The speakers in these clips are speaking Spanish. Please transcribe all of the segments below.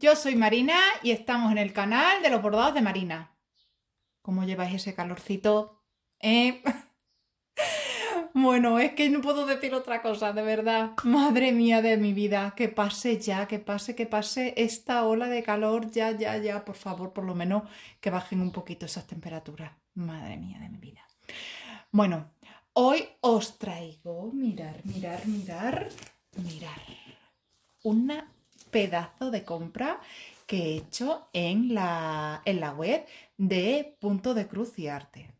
Yo soy Marina y estamos en el canal de los bordados de Marina. ¿Cómo lleváis ese calorcito? Eh, bueno, es que no puedo decir otra cosa, de verdad. Madre mía de mi vida, que pase ya, que pase, que pase esta ola de calor ya, ya, ya. Por favor, por lo menos que bajen un poquito esas temperaturas. Madre mía de mi vida. Bueno, hoy os traigo, mirar, mirar, mirar, mirar. Una pedazo de compra que he hecho en la, en la web de Punto de Cruz y Arte.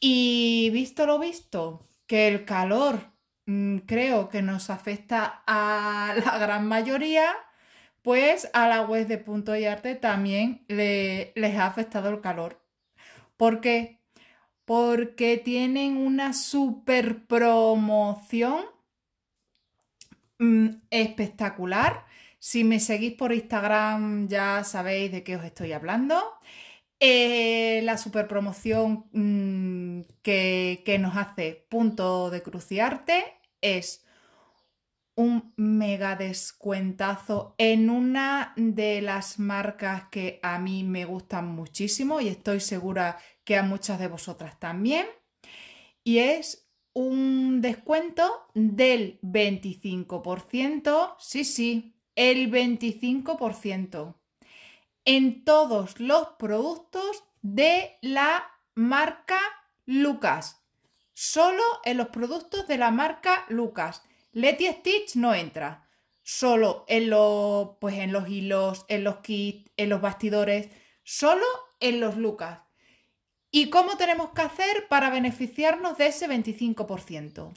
Y visto lo visto, que el calor mm, creo que nos afecta a la gran mayoría, pues a la web de Punto y Arte también les ha afectado el calor. ¿Por qué? Porque tienen una super promoción mm, espectacular si me seguís por Instagram ya sabéis de qué os estoy hablando. Eh, la super promoción mm, que, que nos hace punto de cruciarte es un mega descuentazo en una de las marcas que a mí me gustan muchísimo y estoy segura que a muchas de vosotras también. Y es un descuento del 25%, sí, sí, el 25% en todos los productos de la marca Lucas. Solo en los productos de la marca Lucas. Leti Stitch no entra. Solo en los, pues en los hilos, en los kits, en los bastidores. Solo en los Lucas. ¿Y cómo tenemos que hacer para beneficiarnos de ese 25%?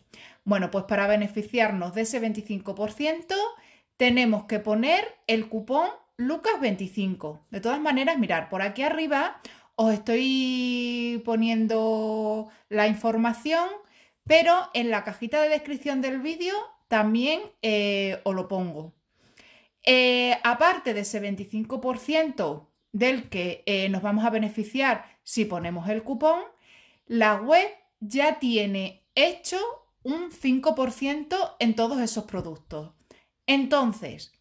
Bueno, pues para beneficiarnos de ese 25% tenemos que poner el cupón Lucas25. De todas maneras, mirar, por aquí arriba os estoy poniendo la información, pero en la cajita de descripción del vídeo también eh, os lo pongo. Eh, aparte de ese 25% del que eh, nos vamos a beneficiar si ponemos el cupón, la web ya tiene hecho un 5% en todos esos productos. Entonces,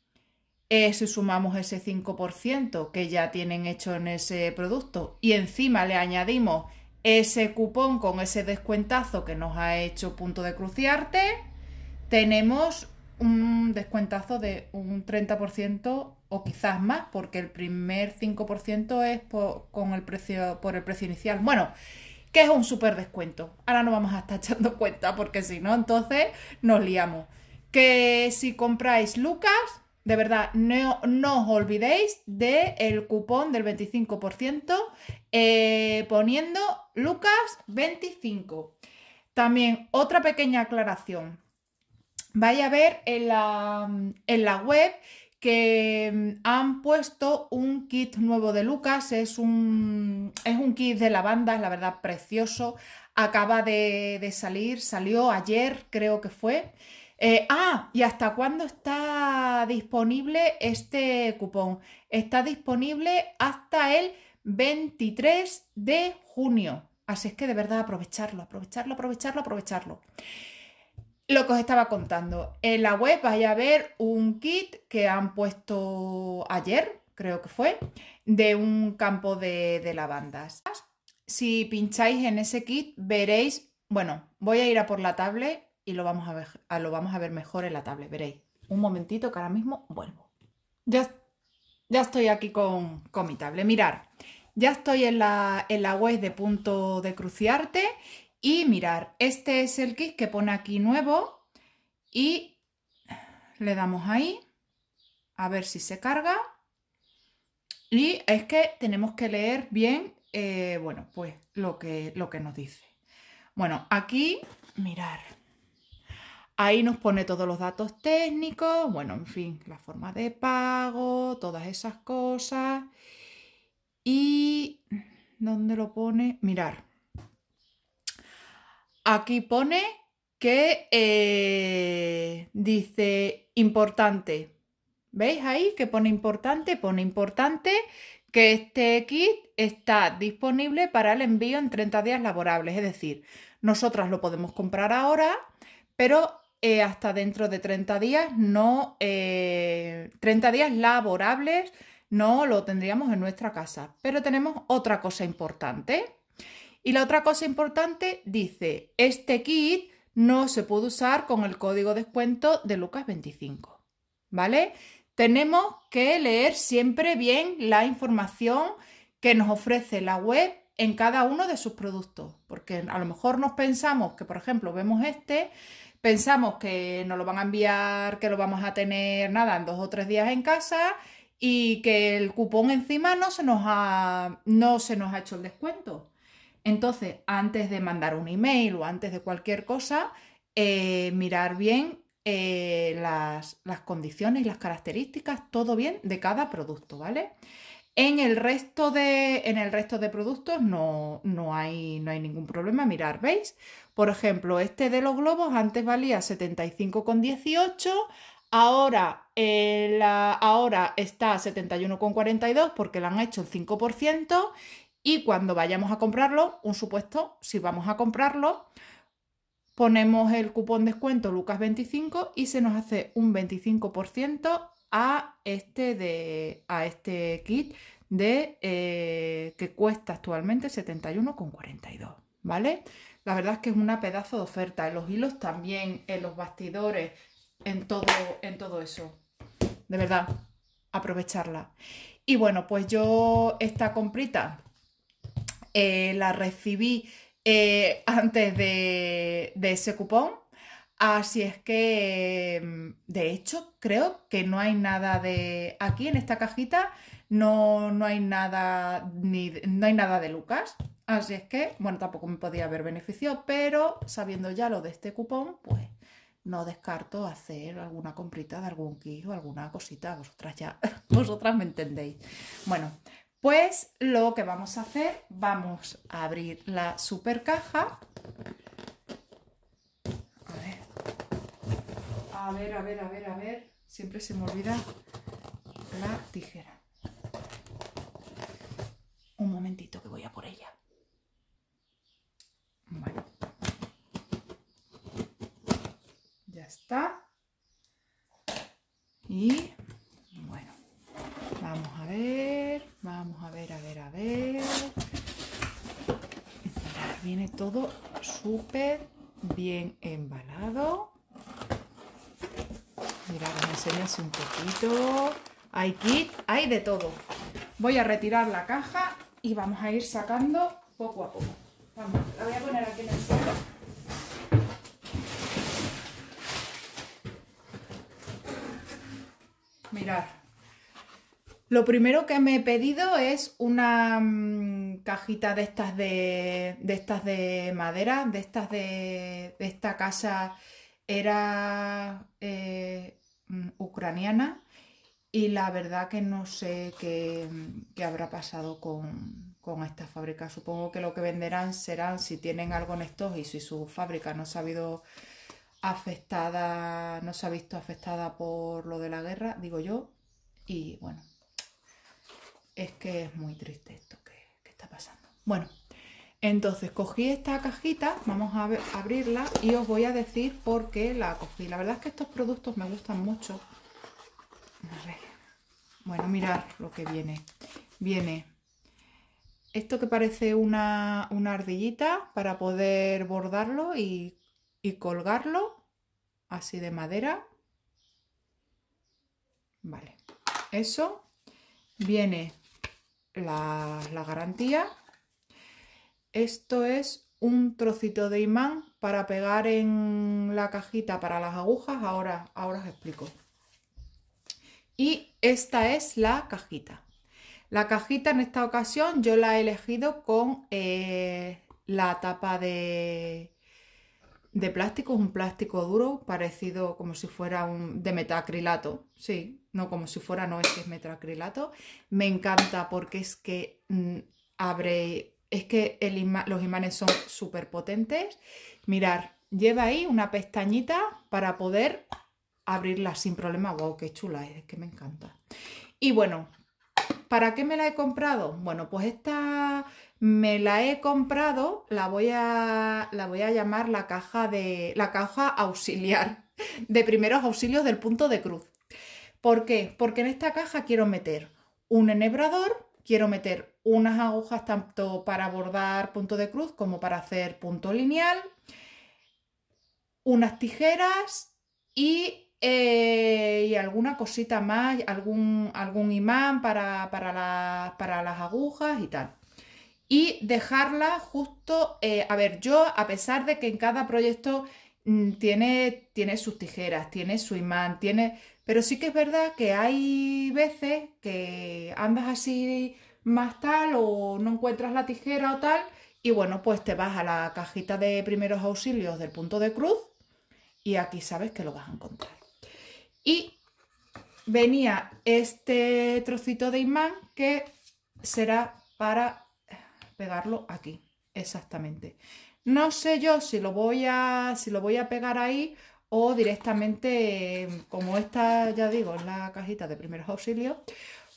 eh, si sumamos ese 5% que ya tienen hecho en ese producto y encima le añadimos ese cupón con ese descuentazo que nos ha hecho punto de cruciarte, tenemos un descuentazo de un 30% o quizás más, porque el primer 5% es por, con el precio, por el precio inicial. Bueno, que es un súper descuento. Ahora no vamos a estar echando cuenta porque si no, entonces nos liamos que si compráis Lucas, de verdad, no, os olvidéis del cupón del 25% eh, poniendo Lucas 25. También otra pequeña aclaración. Vaya a ver en la, web que mm, han puesto un kit nuevo de Lucas, es un, es un kit de es la verdad, precioso, acaba de, de salir, salió ayer creo que fue, eh, ah, ¿y hasta cuándo está disponible este cupón? Está disponible hasta el 23 de junio. Así es que de verdad aprovecharlo, aprovecharlo, aprovecharlo, aprovecharlo. Lo que os estaba contando, en la web vaya a ver un kit que han puesto ayer, creo que fue, de un campo de, de lavandas. Si pincháis en ese kit veréis, bueno, voy a ir a por la tablet y lo vamos a ver, ah, lo vamos a ver mejor en la tablet, veréis. Un momentito que ahora mismo vuelvo. Ya, ya estoy aquí con, mi tablet. Mirar, ya estoy en la, en la web de punto de cruciarte y mirar, este es el kit que pone aquí nuevo y le damos ahí a ver si se carga. Y es que tenemos que leer bien, eh, bueno, pues lo que, lo que nos dice. Bueno, aquí, mirar, Ahí nos pone todos los datos técnicos, bueno, en fin, la forma de pago, todas esas cosas. Y ¿dónde lo pone? Mirar. Aquí pone que eh, dice importante. ¿Veis ahí que pone importante? Pone importante que este kit está disponible para el envío en 30 días laborables. Es decir, nosotras lo podemos comprar ahora, pero eh, hasta dentro de 30 días, no 30 eh, días laborables, no lo tendríamos en nuestra casa. Pero tenemos otra cosa importante. Y la otra cosa importante dice, este kit no se puede usar con el código descuento de Lucas 25. ¿Vale? Tenemos que leer siempre bien la información que nos ofrece la web en cada uno de sus productos, porque a lo mejor nos pensamos que, por ejemplo, vemos este Pensamos que nos lo van a enviar, que lo vamos a tener nada, en dos o tres días en casa y que el cupón encima no se nos ha, no se nos ha hecho el descuento. Entonces, antes de mandar un email o antes de cualquier cosa, eh, mirar bien eh, las, condiciones y las características, todo bien, de cada producto, ¿vale? En el resto de, en el resto de productos no, no, hay, no hay ningún problema, mirar, ¿veis? Por ejemplo, este de los globos antes valía 75,18, ahora, eh, ahora está 71,42 porque le han hecho el 5% y cuando vayamos a comprarlo, un supuesto, si vamos a comprarlo, ponemos el cupón descuento Lucas25 y se nos hace un 25% a este, de, a este kit de, eh, que cuesta actualmente 71,42, ¿vale? La verdad es que es una pedazo de oferta. En los hilos también, en los bastidores, en todo, en todo eso. De verdad, aprovecharla. Y bueno, pues yo esta comprita eh, la recibí eh, antes de, ese cupón. Así es que, mm, de hecho, creo que no hay nada de... Aquí en esta cajita no, hay, nada, no hay nada de Lucas. Así es que, bueno, tampoco me podía haber beneficiado, pero sabiendo ya lo de este cupón, pues no descarto hacer alguna comprita de algún kit o alguna cosita. Vosotras ya, vosotras me entendéis. Bueno, pues lo que vamos a hacer, vamos a abrir la supercaja. A ver, a ver, a ver, a ver, a ver. Siempre se me olvida la tijera. Un momentito que voy a por ella. está. Y bueno, vamos a ver, vamos a ver, a ver, a ver. viene todo súper bien embalado. Mirad, vamos a así un poquito. Hay kit, hay de todo. Voy a retirar la caja y vamos a ir sacando poco a poco. Vamos, la voy a poner aquí en el Mirad. Lo primero que me he pedido es una mm, cajita de estas de, de estas de madera, de estas de, esta casa era eh, mm, ucraniana y la verdad que no sé qué, mm, habrá pasado con, esta fábrica. Supongo que lo que venderán serán si tienen algo en estos y si su fábrica no ha sabido afectada, no se ha visto afectada por lo de la guerra, digo yo, y bueno, es que es muy triste esto que, está pasando. Bueno, entonces cogí esta cajita, vamos a abrirla y os voy a decir por qué la cogí. La verdad es que estos productos me gustan mucho. Bueno, mirar lo que viene. Viene esto que parece una, una ardillita para poder bordarlo y y colgarlo así de madera. Vale, eso viene la, garantía. Esto es un trocito de imán para pegar en la cajita para las agujas. Ahora, ahora os explico. Y esta es la cajita. La cajita en esta ocasión yo la he elegido con eh, la tapa de, de plástico, es un plástico duro, parecido como si fuera un de metacrilato. Sí, no como si fuera, no es que es metacrilato. Me encanta porque es que mm, abre, es que los imanes son súper potentes. Mirar, lleva ahí una pestañita para poder abrirla sin problema. Wow, qué chula es que me encanta. Y bueno, ¿Para qué me la he comprado? Bueno, pues esta me la he comprado, la voy a, la voy a llamar la caja, de, la caja auxiliar de primeros auxilios del punto de cruz. ¿Por qué? Porque en esta caja quiero meter un enhebrador, quiero meter unas agujas tanto para bordar punto de cruz como para hacer punto lineal, unas tijeras y eh, y alguna cosita más, algún, algún imán para, para, las agujas y tal. Y dejarla justo, eh, a ver, yo a pesar de que en cada proyecto mm, tiene, tiene sus tijeras, tiene su imán, tiene... Pero sí que es verdad que hay veces que andas así más tal o no encuentras la tijera o tal y bueno, pues te vas a la cajita de primeros auxilios del punto de cruz y aquí sabes que lo vas a encontrar y venía este trocito de imán que será para pegarlo aquí, exactamente. No sé yo si lo voy a, si lo voy a pegar ahí o directamente, como esta, ya digo, es la cajita de primeros auxilios,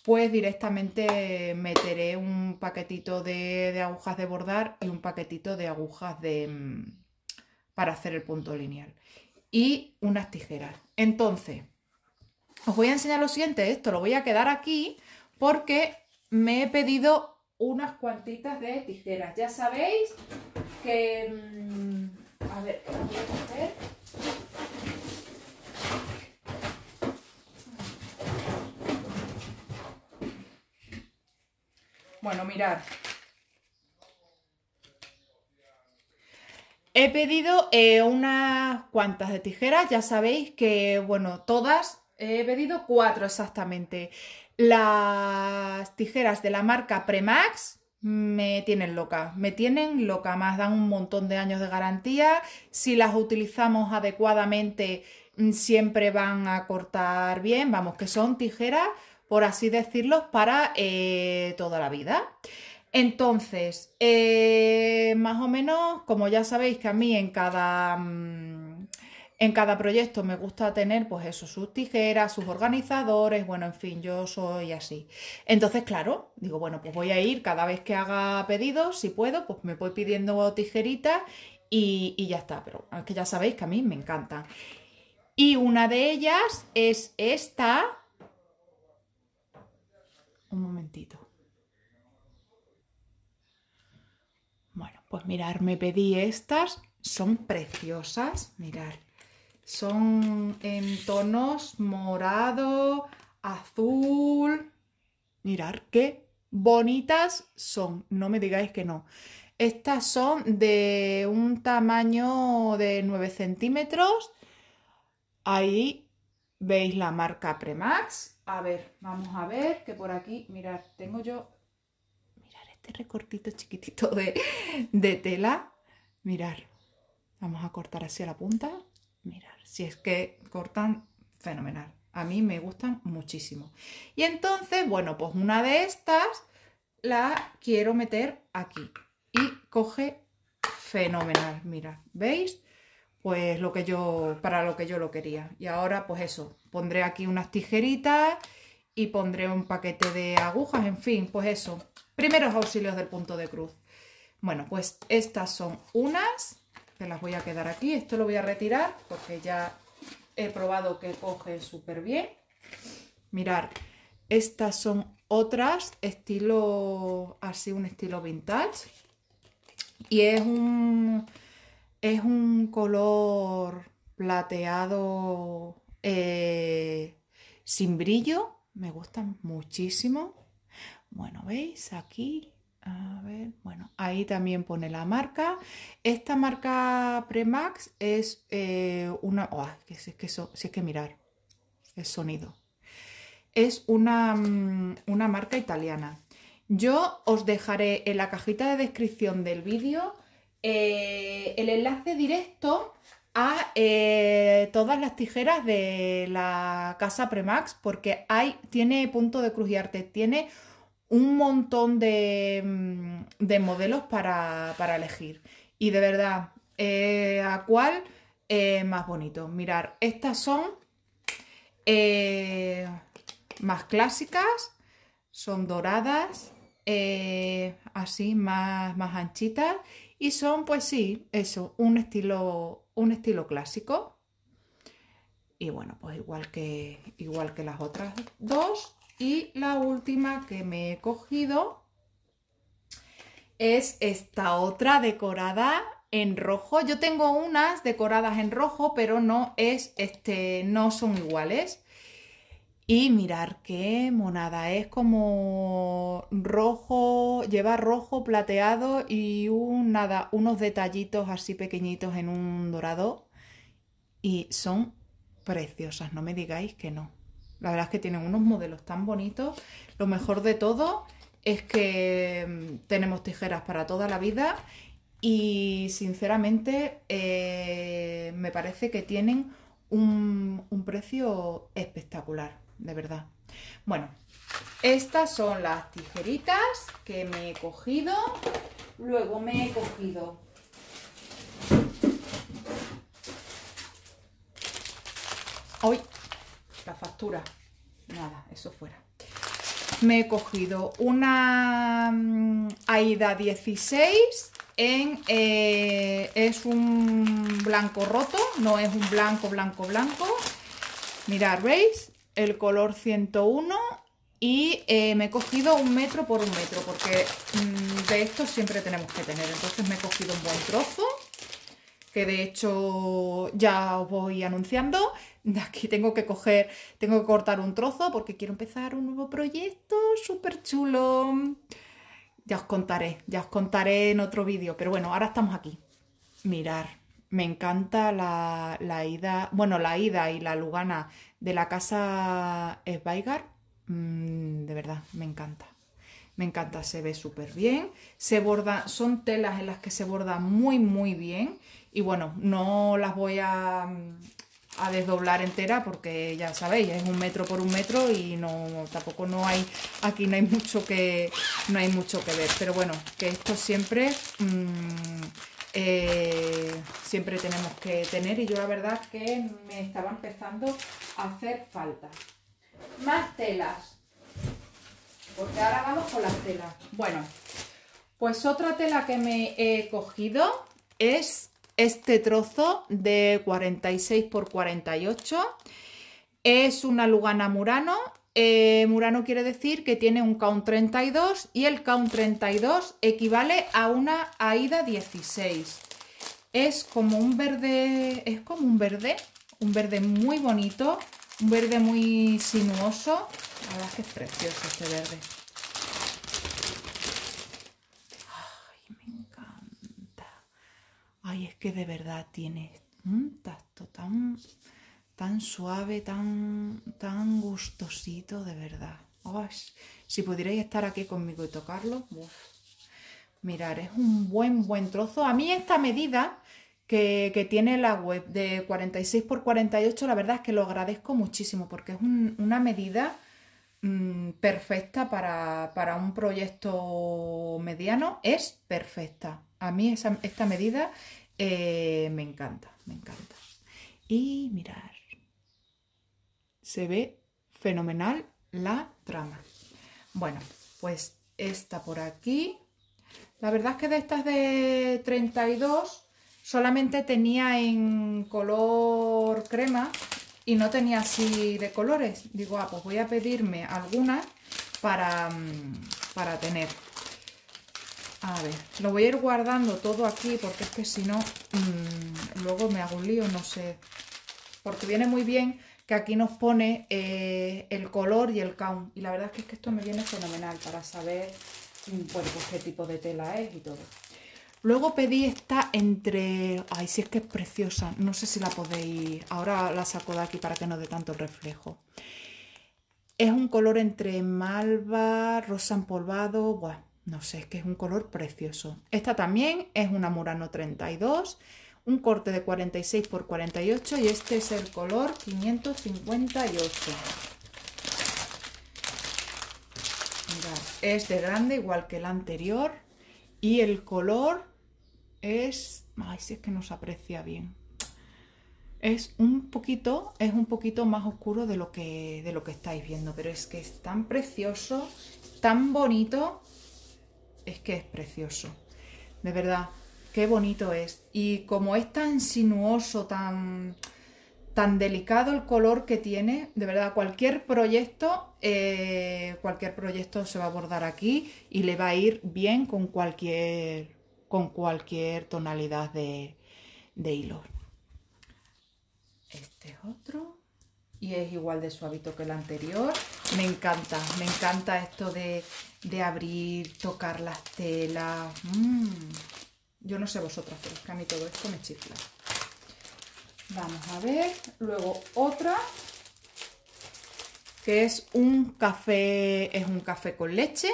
pues directamente meteré un paquetito de, de agujas de bordar y un paquetito de agujas de, mm, para hacer el punto lineal y unas tijeras. Entonces, os voy a enseñar lo siguiente, esto lo voy a quedar aquí porque me he pedido unas cuantitas de tijeras. Ya sabéis que... Mm, a ver, ¿qué voy a hacer? Bueno, mirad. He pedido eh, unas cuantas de tijeras, ya sabéis que, bueno, todas He pedido cuatro exactamente. Las tijeras de la marca Premax me tienen loca, me tienen loca, más dan un montón de años de garantía. Si las utilizamos adecuadamente, mm, siempre van a cortar bien, vamos, que son tijeras, por así decirlo, para eh, toda la vida. Entonces, eh, más o menos, como ya sabéis que a mí en cada... Mm, en cada proyecto me gusta tener, pues eso, sus tijeras, sus organizadores, bueno, en fin, yo soy así. Entonces, claro, digo, bueno, pues voy a ir cada vez que haga pedidos, si puedo, pues me voy pidiendo tijeritas y, ya está. Pero es que ya sabéis que a mí me encantan. Y una de ellas es esta. Un momentito. Bueno, pues mirar, me pedí estas. Son preciosas, mirar. Son en tonos morado, azul. Mirar qué bonitas son. No me digáis que no. Estas son de un tamaño de 9 centímetros. Ahí veis la marca Premax. A ver, vamos a ver que por aquí, mirad, tengo yo... Mirad este recortito chiquitito de, de tela. Mirar. Vamos a cortar así a la punta mirar. Si es que cortan, fenomenal. A mí me gustan muchísimo. Y entonces, bueno, pues una de estas la quiero meter aquí. Y coge fenomenal, mirad, ¿veis? Pues lo que yo, para lo que yo lo quería. Y ahora, pues eso, pondré aquí unas tijeritas y pondré un paquete de agujas, en fin, pues eso. Primeros auxilios del punto de cruz. Bueno, pues estas son unas que las voy a quedar aquí. Esto lo voy a retirar porque ya he probado que coge súper bien. Mirar, estas son otras, estilo así, un estilo vintage. Y es un, es un color plateado eh, sin brillo. Me gustan muchísimo. Bueno, ¿veis? Aquí ver, bueno, ahí también pone la marca. Esta marca Premax es eh, una... Oh, es que si es que mirar, el sonido. Es mm, una, marca italiana. Yo os dejaré en la cajita de descripción del vídeo eh, el enlace directo a eh, todas las tijeras de la casa Premax porque hay, tiene punto de cruz y arte, tiene un montón de, mm, modelos para, elegir. Y de verdad, eh, ¿a cuál más bonito? Mirar, estas son eh, más clásicas, son doradas, eh, así, más, más anchitas. Y son, pues sí, eso, un estilo, un estilo clásico. Y bueno, pues igual que, igual que las otras dos, y la última que me he cogido es esta otra decorada en rojo. Yo tengo unas decoradas en rojo, pero no, es, este, no son iguales. Y mirar qué monada, es como rojo, lleva rojo plateado y un, nada, unos detallitos así pequeñitos en un dorado. Y son preciosas, no me digáis que no. La verdad es que tienen unos modelos tan bonitos. Lo mejor de todo es que mm, tenemos tijeras para toda la vida y sinceramente eh, me parece que tienen un, precio espectacular, de verdad. Bueno, estas son las tijeritas que me he cogido. Luego me he cogido hoy la factura, nada, eso fuera. Me he cogido una mm, Aida 16 en, eh, es un blanco roto, no es un blanco, blanco, blanco. Mirad, ¿veis? El color 101 y eh, me he cogido un metro por un metro porque mm, de esto siempre tenemos que tener. Entonces me he cogido un buen trozo que de hecho ya os voy anunciando. Aquí tengo que coger, tengo que cortar un trozo porque quiero empezar un nuevo proyecto súper chulo. Ya os contaré, ya os contaré en otro vídeo, pero bueno, ahora estamos aquí. Mirar, me encanta la, ida, bueno, la ida y la lugana de la casa Sveigar. Mm, de verdad, me encanta. Me encanta, se ve súper bien. Se borda, son telas en las que se borda muy, muy bien. Y bueno, no las voy a, mm, a desdoblar entera porque ya sabéis, es un metro por un metro y no tampoco no hay aquí no hay mucho que no hay mucho que ver, pero bueno, que esto siempre mm, eh, siempre tenemos que tener y yo la verdad que me estaba empezando a hacer falta. Más telas porque ahora vamos con las telas. Bueno, pues otra tela que me he cogido es este trozo de 46 x 48. Es una Lugana Murano. Eh, Murano quiere decir que tiene un count 32 y el count 32 equivale a una Aida 16. Es como un verde, es como un verde, un verde muy bonito un verde muy sinuoso. La verdad que es precioso este verde. Ay, me encanta. Ay, es que de verdad tiene un tacto tan, tan suave, tan, tan gustosito, de verdad. si pudierais estar aquí conmigo y tocarlo, uf. mirar, es un buen, buen trozo. A mí esta medida que, tiene la web de 46 por 48, la verdad es que lo agradezco muchísimo porque es una medida mm, perfecta para, un proyecto mediano, es perfecta. A mí esta medida eh, me encanta, me encanta. Y mirar, se ve fenomenal la trama. Bueno, pues esta por aquí. La verdad es que de estas de 32 solamente tenía en color crema y no tenía así de colores. Digo, ah, pues voy a pedirme algunas mm, para, tener. A ver, lo voy a ir guardando todo aquí porque es que si no, mm, luego me hago un lío, no sé. Porque viene muy bien que aquí nos pone eh, el color y el count. Y la verdad es que, es que esto me viene fenomenal para saber mm, pues qué tipo de tela es y todo. Luego pedí esta entre... Ay, si es que es preciosa. No sé si la podéis... Ahora la saco de aquí para que no dé tanto reflejo. Es un color entre malva, rosa empolvado... Buah, no sé, es que es un color precioso. Esta también es una Murano 32. Un corte de 46 por 48 y este es el color 558. Mirad, es de grande igual que el anterior y el color es... Ay, si es que no se aprecia bien. Es un poquito, es un poquito más oscuro de lo que, de lo que estáis viendo, pero es que es tan precioso, tan bonito, es que es precioso. De verdad, qué bonito es. Y como es tan sinuoso, tan, tan delicado el color que tiene, de verdad, cualquier proyecto, eh, cualquier proyecto se va a abordar aquí y le va a ir bien con cualquier con cualquier tonalidad de, hilo. Este es otro y es igual de suavito que el anterior. Me encanta, me encanta esto de, abrir, tocar las telas. Mm. Yo no sé vosotras, pero es que a mí todo esto me chifla. Vamos a ver, luego otra que es un café, es un café con leche.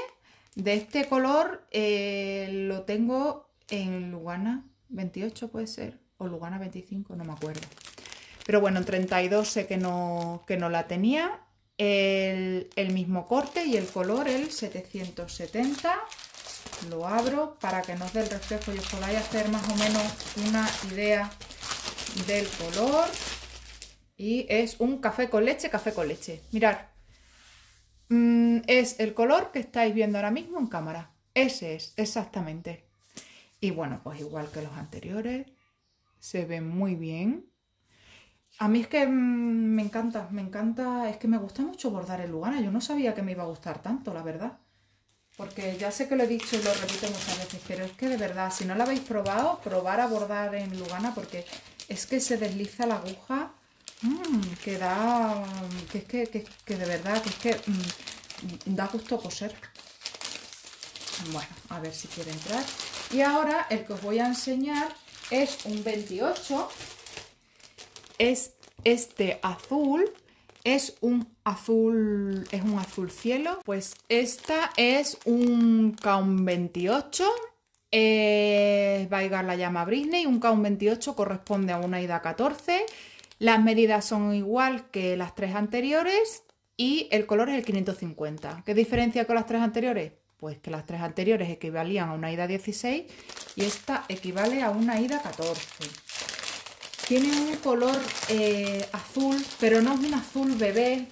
De este color eh, lo tengo en Lugana 28 puede ser, o Lugana 25, no me acuerdo. Pero bueno, en 32 sé que no, no la tenía. El, mismo corte y el color, el 770. Lo abro para que nos dé el reflejo y os podáis hacer más o menos una idea del color. Y es un café con leche, café con leche. Mirad, mm, es el color que estáis viendo ahora mismo en cámara. Ese es, exactamente. Y bueno, pues igual que los anteriores, se ven muy bien. A mí es que mm, me encanta, me encanta, es que me gusta mucho bordar en Lugana. Yo no sabía que me iba a gustar tanto, la verdad. Porque ya sé que lo he dicho y lo repito muchas veces, pero es que de verdad, si no lo habéis probado, probar a bordar en Lugana porque es que se desliza la aguja, mm, que da, que es que, de verdad, que es que mm, da gusto coser. Bueno, a ver si quiere entrar. Y ahora el que os voy a enseñar es un 28, es este azul, es un azul, es un azul cielo, pues esta es un Kaun 28, eh, a ir la llama Britney, un Kaun 28 corresponde a una ida 14, las medidas son igual que las tres anteriores y el color es el 550. ¿Qué diferencia con las tres anteriores? Pues que las tres anteriores equivalían a una ida 16 y esta equivale a una ida 14. Tiene un color eh, azul, pero no es un azul bebé,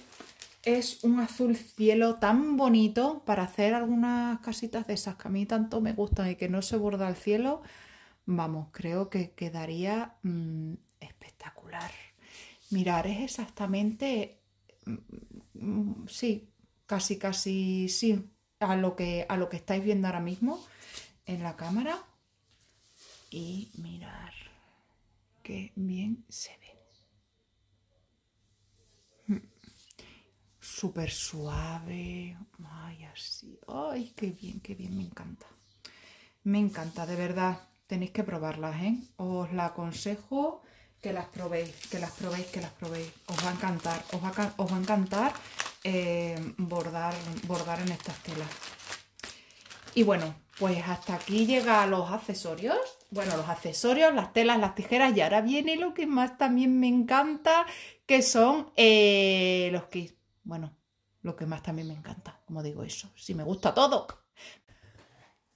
es un azul cielo tan bonito para hacer algunas casitas de esas que a mí tanto me gustan y que no se borda el cielo. Vamos, creo que quedaría mm, espectacular. Mirar, es exactamente, mm, mm, sí, casi, casi, sí, a lo que, a lo que estáis viendo ahora mismo en la cámara. Y mirar qué bien se ve. Súper suave. Ay, así. Ay, qué bien, qué bien, me encanta. Me encanta, de verdad. Tenéis que probarlas, ¿eh? Os la aconsejo que las probéis, que las probéis, que las probéis. Os va a encantar, os va a, encantar eh, bordar, bordar en estas telas. Y bueno, pues hasta aquí llega los accesorios. Bueno, los accesorios, las telas, las tijeras y ahora viene lo que más también me encanta, que son eh, los kits. Bueno, lo que más también me encanta, como digo eso, si me gusta todo.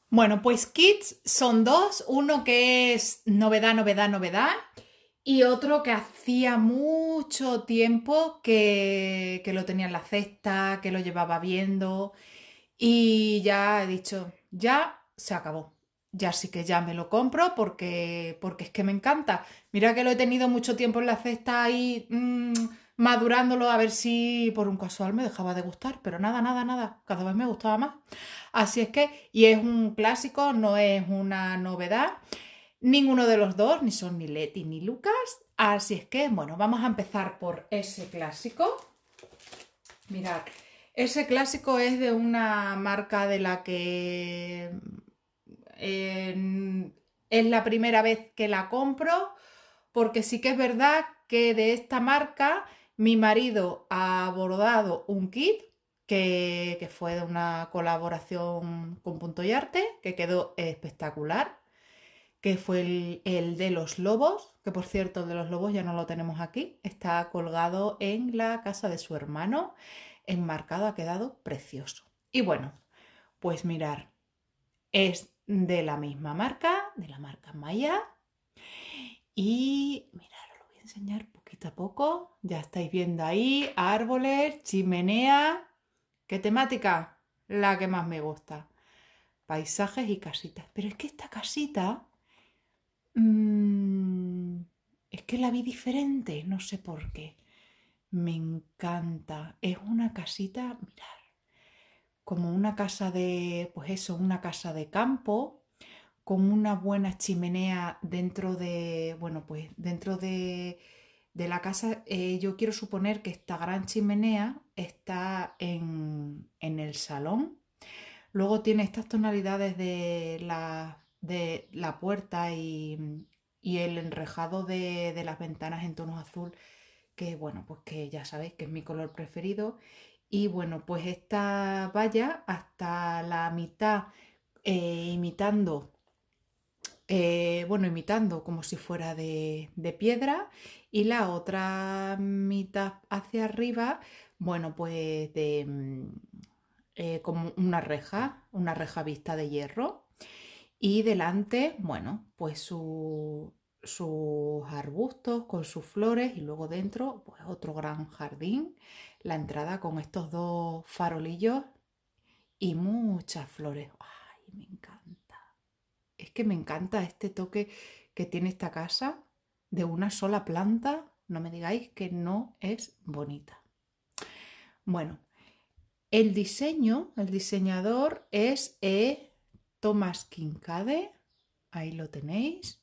Bueno, pues kits son dos, uno que es novedad, novedad, novedad, y otro que hacía mucho tiempo que, que, lo tenía en la cesta, que lo llevaba viendo. Y ya he dicho, ya se acabó. Ya sí que ya me lo compro porque, porque es que me encanta. Mira que lo he tenido mucho tiempo en la cesta ahí mm, madurándolo a ver si por un casual me dejaba de gustar. Pero nada, nada, nada. Cada vez me gustaba más. Así es que, y es un clásico, no es una novedad ninguno de los dos, ni son ni Leti ni Lucas. Así es que, bueno, vamos a empezar por ese clásico. Mirad, ese clásico es de una marca de la que eh, es la primera vez que la compro, porque sí que es verdad que de esta marca mi marido ha bordado un kit que, que fue de una colaboración con Punto y Arte, que quedó espectacular que fue el, de los lobos, que por cierto el de los lobos ya no lo tenemos aquí, está colgado en la casa de su hermano, enmarcado, ha quedado precioso. Y bueno, pues mirar, es de la misma marca, de la marca Maya, y mirar, os lo voy a enseñar poquito a poco, ya estáis viendo ahí, árboles, chimenea, ¿qué temática? La que más me gusta, paisajes y casitas, pero es que esta casita Mm, es que la vi diferente, no sé por qué. Me encanta. Es una casita, mirar, como una casa de, pues eso, una casa de campo, con una buena chimenea dentro de, bueno, pues dentro de, de la casa. Eh, yo quiero suponer que esta gran chimenea está en, en el salón. Luego tiene estas tonalidades de las de la puerta y, el enrejado de, las ventanas en tonos azul, que bueno, pues que ya sabéis que es mi color preferido. Y bueno, pues esta valla hasta la mitad eh, imitando, eh, bueno, imitando como si fuera de, piedra y la otra mitad hacia arriba, bueno, pues de... Mm, eh, como una reja, una reja vista de hierro y delante, bueno, pues sus arbustos con sus flores y luego dentro, pues otro gran jardín, la entrada con estos dos farolillos y muchas flores. ¡Ay, me encanta! Es que me encanta este toque que tiene esta casa de una sola planta. No me digáis que no es bonita. Bueno, el diseño, el diseñador es... Eh, Thomas Kincade, ahí lo tenéis.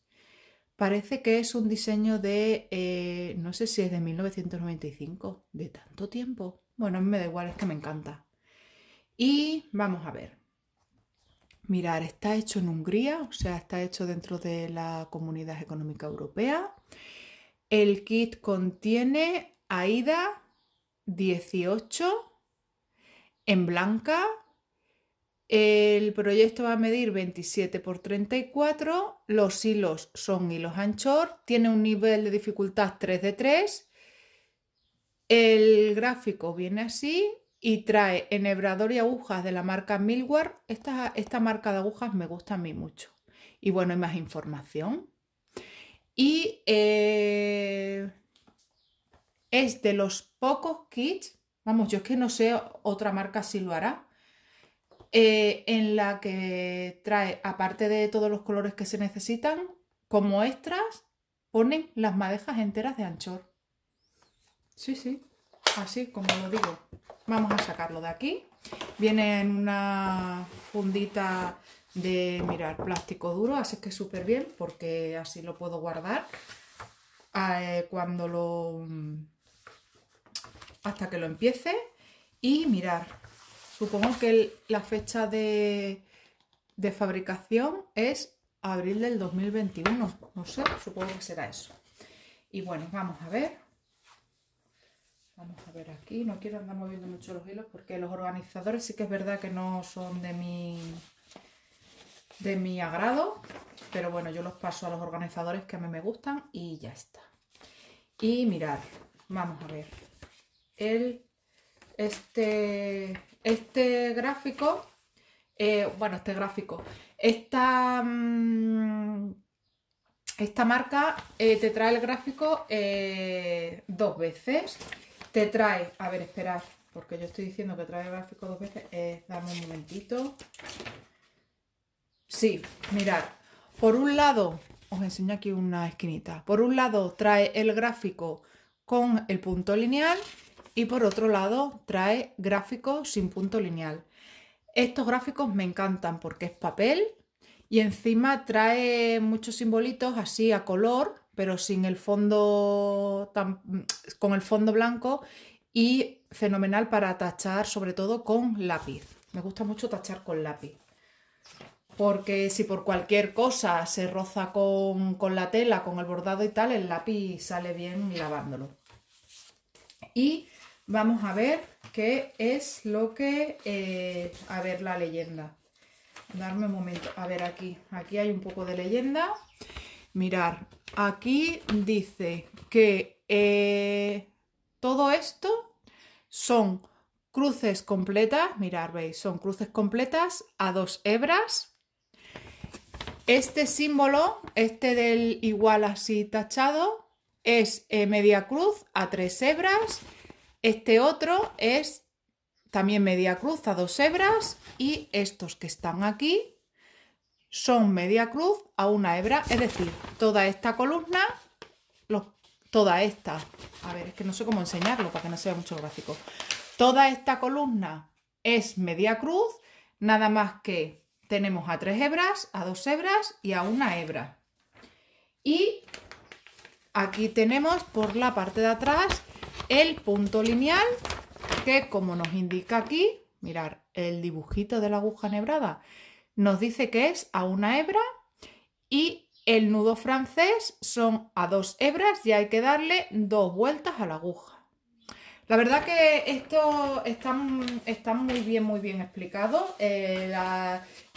Parece que es un diseño de, eh, no sé si es de 1995, de tanto tiempo. Bueno, a mí me da igual, es que me encanta. Y vamos a ver. Mirar, está hecho en Hungría, o sea, está hecho dentro de la Comunidad Económica Europea. El kit contiene AIDA 18 en blanca, el proyecto va a medir 27 por 34, los hilos son hilos anchor, tiene un nivel de dificultad 3 de 3. El gráfico viene así y trae enhebrador y agujas de la marca Milward. Esta, esta marca de agujas me gusta a mí mucho. Y bueno, hay más información. Y eh, es de los pocos kits, vamos, yo es que no sé otra marca si lo hará eh, en la que trae, aparte de todos los colores que se necesitan, como extras, ponen las madejas enteras de anchor. Sí, sí, así como lo digo. Vamos a sacarlo de aquí. Viene en una fundita de, mirar, plástico duro, así que súper bien porque así lo puedo guardar eh, cuando lo... Mm, hasta que lo empiece. Y mirar, Supongo que la fecha de, fabricación es abril del 2021. No sé, supongo que será eso. Y bueno, vamos a ver. Vamos a ver aquí. No quiero andar moviendo mucho los hilos porque los organizadores sí que es verdad que no son de mi, de mi agrado. Pero bueno, yo los paso a los organizadores que a mí me gustan y ya está. Y mirad, vamos a ver. El, este este gráfico, eh, bueno, este gráfico, esta, mm, esta marca eh, te trae el gráfico eh, dos veces. Te trae, a ver, esperad, porque yo estoy diciendo que trae el gráfico dos veces. dame un momentito. Sí, mirad, por un lado, os enseño aquí una esquinita. Por un lado trae el gráfico con el punto lineal y por otro lado, trae gráficos sin punto lineal. Estos gráficos me encantan porque es papel y encima trae muchos simbolitos así a color, pero sin el fondo con el fondo blanco y fenomenal para tachar sobre todo con lápiz. Me gusta mucho tachar con lápiz. Porque si por cualquier cosa se roza con, con la tela, con el bordado y tal, el lápiz sale bien lavándolo. Y Vamos a ver qué es lo que... Eh, a ver la leyenda. Darme un momento. A ver aquí. Aquí hay un poco de leyenda. Mirar. Aquí dice que eh, todo esto son cruces completas. Mirar, veis, son cruces completas a dos hebras. Este símbolo, este del igual así tachado, es eh, media cruz a tres hebras este otro es también media cruz a dos hebras y estos que están aquí son media cruz a una hebra, es decir, toda esta columna, toda esta, a ver, es que no sé cómo enseñarlo para que no sea mucho gráfico, toda esta columna es media cruz, nada más que tenemos a tres hebras, a dos hebras y a una hebra. Y aquí tenemos por la parte de atrás el punto lineal, que como nos indica aquí, mirar el dibujito de la aguja nebrada, nos dice que es a una hebra y el nudo francés son a dos hebras y hay que darle dos vueltas a la aguja. La verdad que esto está, muy bien, muy bien explicado. Eh,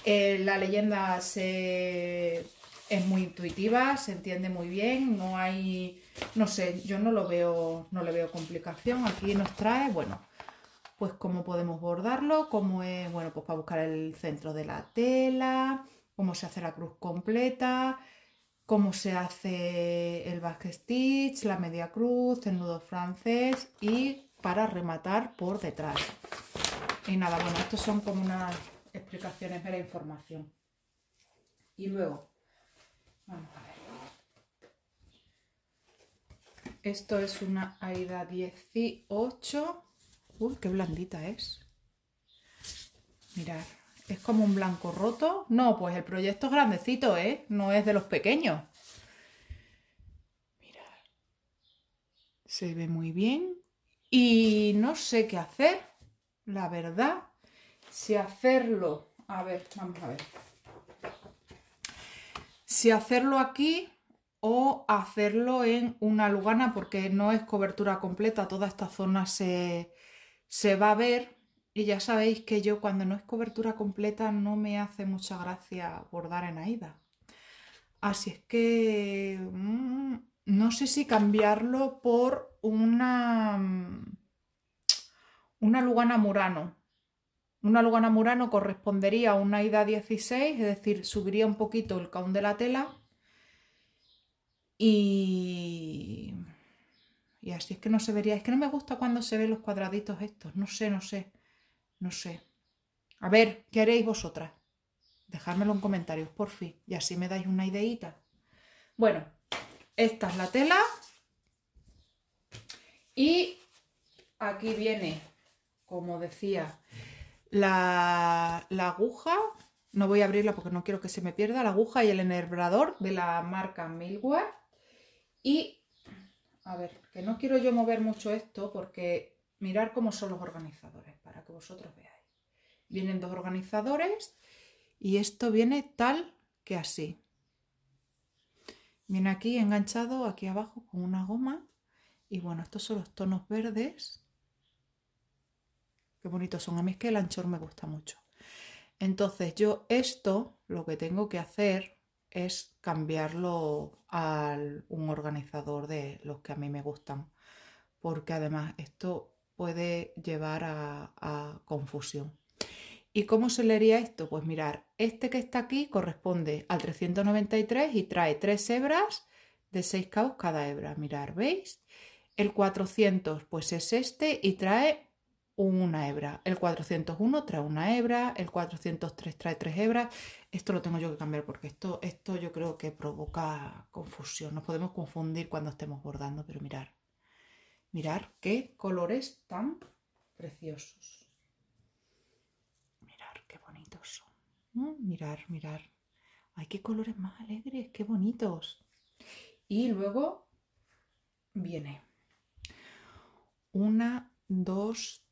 eh, la, leyenda es muy intuitiva, se entiende muy bien, no hay no sé, yo no lo veo, no le veo complicación. Aquí nos trae, bueno, pues cómo podemos bordarlo, cómo es, bueno, pues para buscar el centro de la tela, cómo se hace la cruz completa, cómo se hace el basket stitch, la media cruz, el nudo francés y para rematar por detrás. Y nada, bueno, estos son como unas explicaciones de la información. Y luego, vamos a ver. Esto es una Aida 18. Uy, qué blandita es. Mirad, es como un blanco roto. No, pues el proyecto es grandecito, ¿eh? No es de los pequeños. Mirad, se ve muy bien. Y no sé qué hacer, la verdad. Si hacerlo... A ver, vamos a ver. Si hacerlo aquí o hacerlo en una lugana porque no es cobertura completa, toda esta zona se, va a ver y ya sabéis que yo cuando no es cobertura completa no me hace mucha gracia bordar en Aida. Así es que mm, no sé si cambiarlo por una, mm, una Lugana Murano. Una Lugana Murano correspondería a una Aida 16, es decir, subiría un poquito el caón de la tela y... así es que no se vería. Es que no me gusta cuando se ven los cuadraditos estos. No sé, no sé. No sé. A ver, ¿qué haréis vosotras? Dejadmelo en comentarios, por fin. Y así me dais una ideita. Bueno, esta es la tela. Y aquí viene, como decía, la, la aguja. No voy a abrirla porque no quiero que se me pierda. La aguja y el enhebrador de la marca Milward. Y, a ver, que no quiero yo mover mucho esto porque mirar cómo son los organizadores, para que vosotros veáis. Vienen dos organizadores y esto viene tal que así. Viene aquí enganchado, aquí abajo, con una goma. Y bueno, estos son los tonos verdes. Qué bonitos son. A mí es que el anchor me gusta mucho. Entonces yo esto lo que tengo que hacer es cambiarlo a un organizador de los que a mí me gustan, porque además esto puede llevar a, confusión. ¿Y cómo se leería esto? Pues mirar, este que está aquí corresponde al 393 y trae tres hebras de 6 cabos cada hebra. Mirar, ¿veis? El 400 pues es este y trae una hebra. El 401 trae una hebra, el 403 trae tres hebras. Esto lo tengo yo que cambiar porque esto, esto yo creo que provoca confusión. Nos podemos confundir cuando estemos bordando, pero mirar. Mirar qué colores tan preciosos. Mirar qué bonitos son. Mirar, mirar. Ay, qué colores más alegres, qué bonitos. Y luego viene una, dos, tres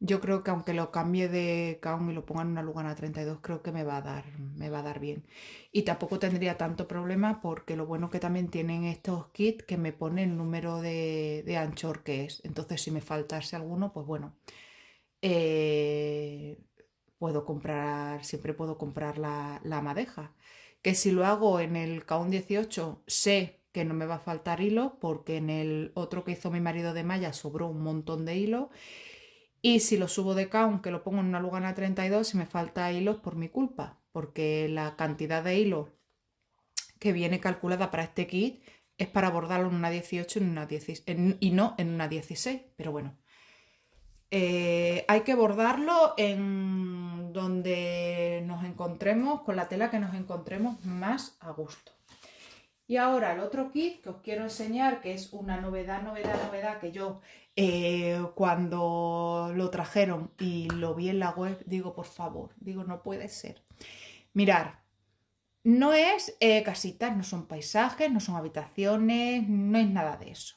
yo creo que aunque lo cambie de Kaon y lo ponga en una Lugana 32, creo que me va a dar, me va a dar bien. Y tampoco tendría tanto problema porque lo bueno que también tienen estos kits que me pone el número de, de anchor que es. Entonces, si me faltase alguno, pues bueno, eh, puedo comprar, siempre puedo comprar la, la, madeja. Que si lo hago en el Kaon 18, sé que no me va a faltar hilo porque en el otro que hizo mi marido de malla sobró un montón de hilo. Y si lo subo de count, que lo pongo en una Lugana 32, si me falta hilos por mi culpa, porque la cantidad de hilo que viene calculada para este kit es para bordarlo en una 18 y no en una 16, pero bueno. Eh, hay que bordarlo en donde nos encontremos, con la tela que nos encontremos más a gusto. Y ahora el otro kit que os quiero enseñar, que es una novedad, novedad, novedad, que yo eh, cuando lo trajeron y lo vi en la web, digo, por favor, digo, no puede ser. Mirar, no es eh, casitas, no son paisajes, no son habitaciones, no es nada de eso.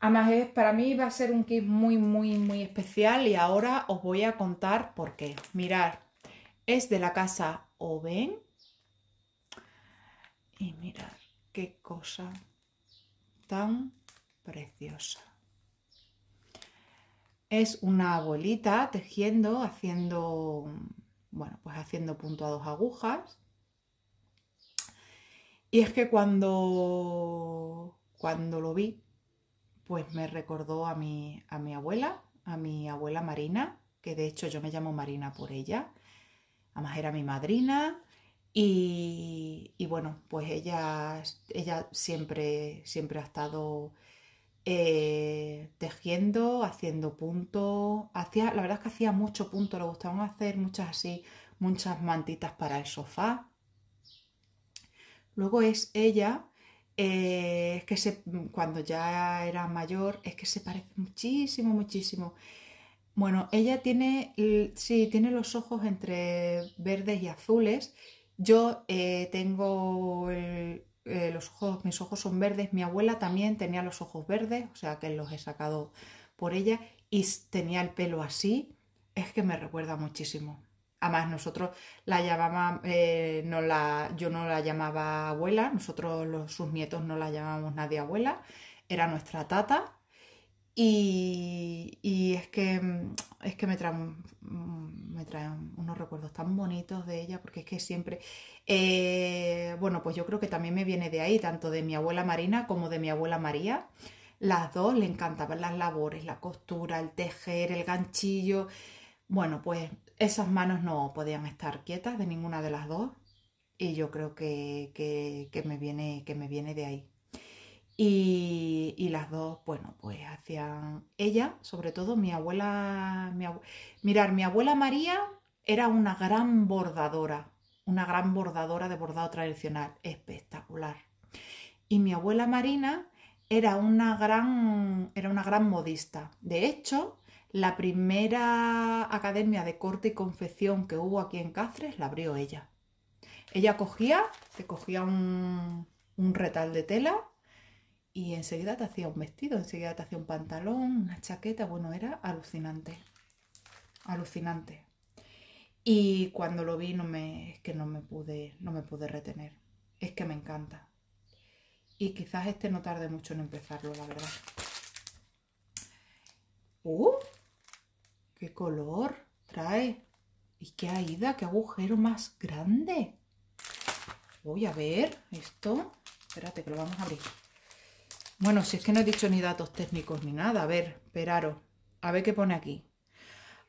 Además, es, para mí va a ser un kit muy, muy, muy especial y ahora os voy a contar por qué. Mirar, es de la casa Oben y mirad qué cosa tan preciosa. Es una abuelita tejiendo, haciendo, bueno, pues haciendo punto a dos agujas. Y es que cuando, cuando lo vi, pues me recordó a mi, a mi abuela, a mi abuela Marina, que de hecho yo me llamo Marina por ella. Además era mi madrina, y, bueno, pues ella, ella siempre, siempre ha estado eh, tejiendo, haciendo punto. Hacía, la verdad es que hacía mucho punto, le gustaban hacer muchas así, muchas mantitas para el sofá. Luego es ella, eh, es que se, cuando ya era mayor, es que se parece muchísimo, muchísimo. Bueno, ella tiene, sí, tiene los ojos entre verdes y azules yo eh, tengo eh, los ojos, mis ojos son verdes, mi abuela también tenía los ojos verdes, o sea que los he sacado por ella y tenía el pelo así, es que me recuerda muchísimo. Además, nosotros la llamábamos, eh, no la, yo no la llamaba abuela, nosotros los, sus nietos no la llamábamos nadie abuela, era nuestra tata y, es que, mm, es que me, traen, mm, me unos recuerdos tan bonitos de ella, porque es que siempre, eh, bueno, pues yo creo que también me viene de ahí, tanto de mi abuela Marina como de mi abuela María. Las dos le encantaban las labores, la costura, el tejer, el ganchillo. Bueno, pues esas manos no podían estar quietas de ninguna de las dos y yo creo que, que me, viene, que me viene de ahí. Y, las dos, bueno, pues hacían... ella, sobre todo mi abuela, mi mirar, mi abuela María era una gran bordadora, una gran bordadora de bordado tradicional, espectacular. Y mi abuela Marina era una gran, era una gran modista. De hecho, la primera academia de corte y confección que hubo aquí en Cáceres la abrió ella. Ella cogía, se cogía un retal de tela, y enseguida te hacía un vestido, enseguida te hacía un pantalón, una chaqueta, bueno, era alucinante, alucinante. Y cuando lo vi no me, es que no me pude, no me pude retener, es que me encanta. Y quizás este no tarde mucho en empezarlo, la verdad. ¡Uh! ¡Qué color trae! ¿Y qué aída ¿Qué agujero más grande? Voy a ver esto. Espérate que lo vamos a abrir. Bueno, si es que no he dicho ni datos técnicos ni nada. A ver, esperaros. A ver qué pone aquí.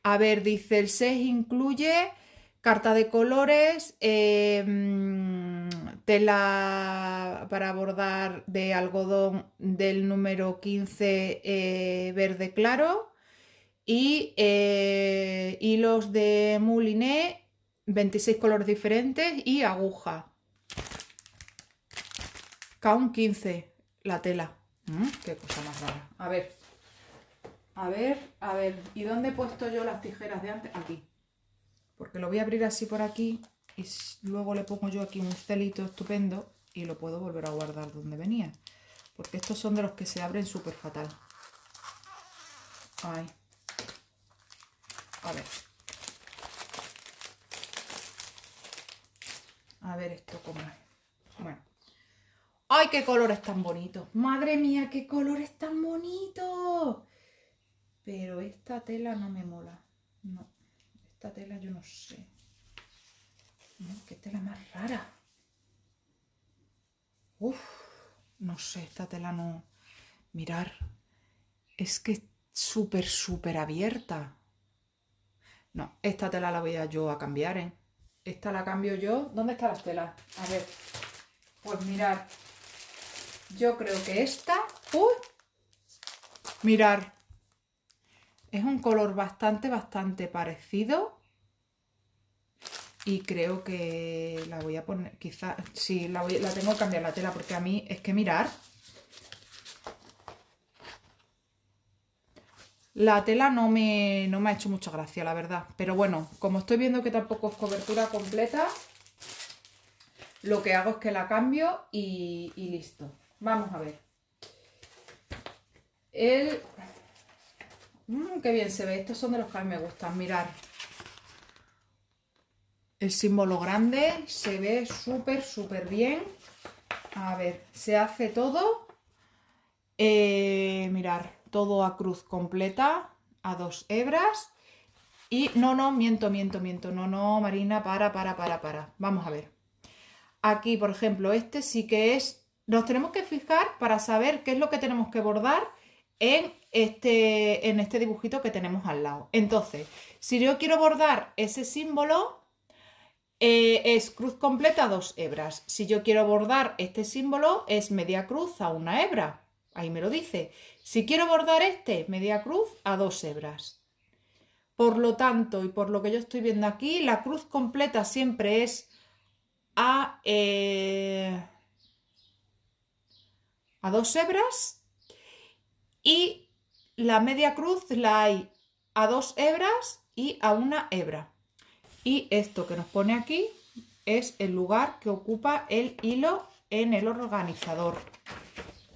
A ver, dice el 6 incluye carta de colores, eh, mm, tela para bordar de algodón del número 15 eh, verde claro y eh, hilos de mouliné, 26 colores diferentes y aguja. K15 la tela. Mm, qué cosa más rara. A ver. A ver, a ver. ¿Y dónde he puesto yo las tijeras de antes? Aquí. Porque lo voy a abrir así por aquí y luego le pongo yo aquí un celito estupendo y lo puedo volver a guardar donde venía. Porque estos son de los que se abren súper fatal. Ay. A ver. A ver esto cómo es. Bueno. ¡Ay, qué colores tan bonitos! ¡Madre mía, qué colores tan bonitos! Pero esta tela no me mola. No, esta tela yo no sé. No, ¡Qué tela más rara! Uf, no sé, esta tela no... Mirar, es que es súper, súper abierta. No, esta tela la voy a yo a cambiar, ¿eh? Esta la cambio yo. ¿Dónde están las telas? A ver. Pues mirar, yo creo que esta... Mirar. Es un color bastante, bastante parecido. Y creo que la voy a poner... Quizás... Sí, la, tengo que cambiar la tela porque a mí es que mirar... La tela no me, ha hecho mucha gracia, la verdad. Pero bueno, como estoy viendo que tampoco es cobertura completa, lo que hago es que la cambio y listo. Vamos a ver. El... Mm, qué bien se ve. Estos son de los que a me gustan. Mirar. El símbolo grande se ve súper, súper bien. A ver, se hace todo. Eh, mirar, todo a cruz completa, a dos hebras. Y no, no, miento, miento, miento. No, no, Marina, para, para, para, para. Vamos a ver. Aquí, por ejemplo, este sí que es nos tenemos que fijar para saber qué es lo que tenemos que bordar en este, en este dibujito que tenemos al lado. Entonces, si yo quiero bordar ese símbolo, eh, es cruz completa a dos hebras. Si yo quiero bordar este símbolo, es media cruz a una hebra. Ahí me lo dice. Si quiero bordar este, media cruz a dos hebras. Por lo tanto, y por lo que yo estoy viendo aquí, la cruz completa siempre es a... Eh, a dos hebras y la media cruz la hay a dos hebras y a una hebra. Y esto que nos pone aquí es el lugar que ocupa el hilo en el organizador.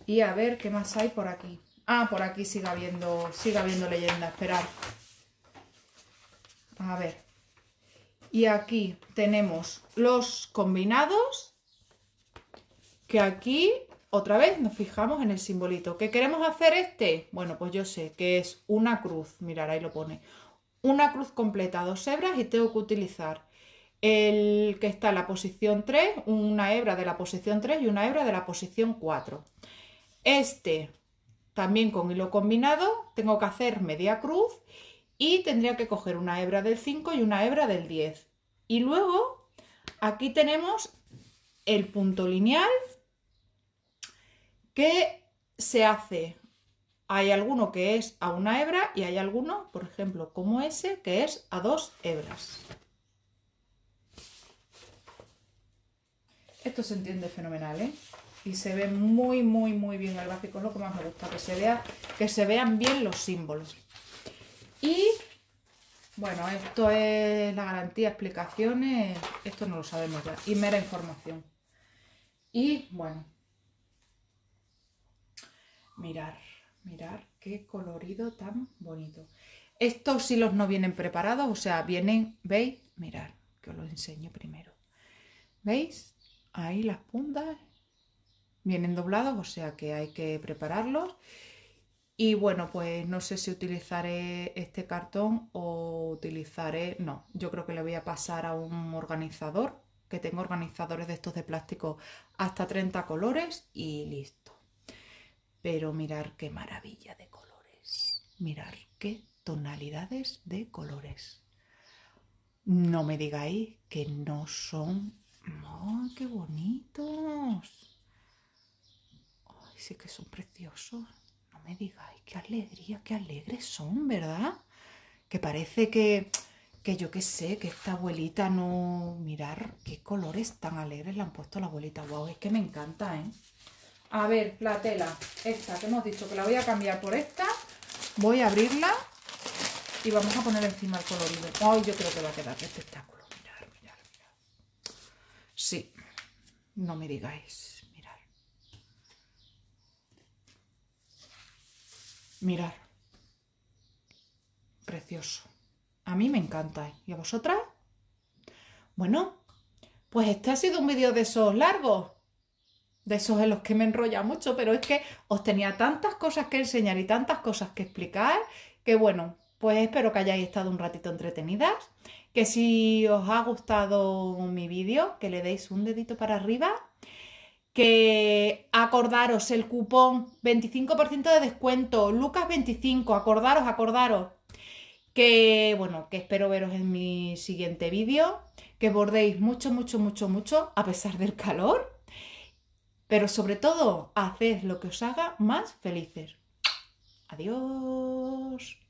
Y a ver qué más hay por aquí. Ah, por aquí sigue habiendo, sigue habiendo leyenda, esperar A ver. Y aquí tenemos los combinados, que aquí otra vez nos fijamos en el simbolito. ¿Qué queremos hacer este? Bueno, pues yo sé que es una cruz, mirar ahí lo pone, una cruz completa, dos hebras y tengo que utilizar el que está en la posición 3, una hebra de la posición 3 y una hebra de la posición 4. Este también con hilo combinado, tengo que hacer media cruz y tendría que coger una hebra del 5 y una hebra del 10. Y luego aquí tenemos el punto lineal ¿Qué se hace? Hay alguno que es a una hebra y hay alguno, por ejemplo, como ese, que es a dos hebras. Esto se entiende fenomenal, ¿eh? Y se ve muy, muy, muy bien el gráfico, es lo que más me gusta, que se, vea, que se vean bien los símbolos. Y, bueno, esto es la garantía, explicaciones, esto no lo sabemos ya, y mera información. Y, bueno, Mirar, mirar qué colorido tan bonito. Estos hilos no vienen preparados, o sea, vienen, ¿veis? mirar, que os lo enseño primero. ¿Veis? Ahí las puntas vienen doblados, o sea que hay que prepararlos. Y bueno, pues no sé si utilizaré este cartón o utilizaré... No, yo creo que le voy a pasar a un organizador, que tengo organizadores de estos de plástico hasta 30 colores y listo. Pero mirar qué maravilla de colores. Mirar qué tonalidades de colores. No me digáis que no son... ¡Oh, qué bonitos! Ay, sí que son preciosos! No me digáis, qué alegría, qué alegres son, ¿verdad? Que parece que, que yo qué sé, que esta abuelita no... Mirar qué colores tan alegres le han puesto a la abuelita. ¡Wow! Es que me encanta, ¿eh? A ver, la tela, esta que hemos dicho que la voy a cambiar por esta. Voy a abrirla y vamos a poner encima el colorido. Ay, yo creo que va a quedar espectáculo. Mirad, mirad, Sí, no me digáis. Mirad. Mirad. Precioso. A mí me encanta. ¿eh? ¿Y a vosotras? Bueno, pues este ha sido un vídeo de esos largos de esos en los que me enrolla mucho, pero es que os tenía tantas cosas que enseñar y tantas cosas que explicar, que bueno, pues espero que hayáis estado un ratito entretenidas, que si os ha gustado mi vídeo, que le deis un dedito para arriba, que acordaros el cupón 25% de descuento, Lucas25, acordaros, acordaros, que bueno, que espero veros en mi siguiente vídeo, que bordéis mucho, mucho, mucho, mucho, a pesar del calor pero sobre todo, haced lo que os haga más felices. Adiós.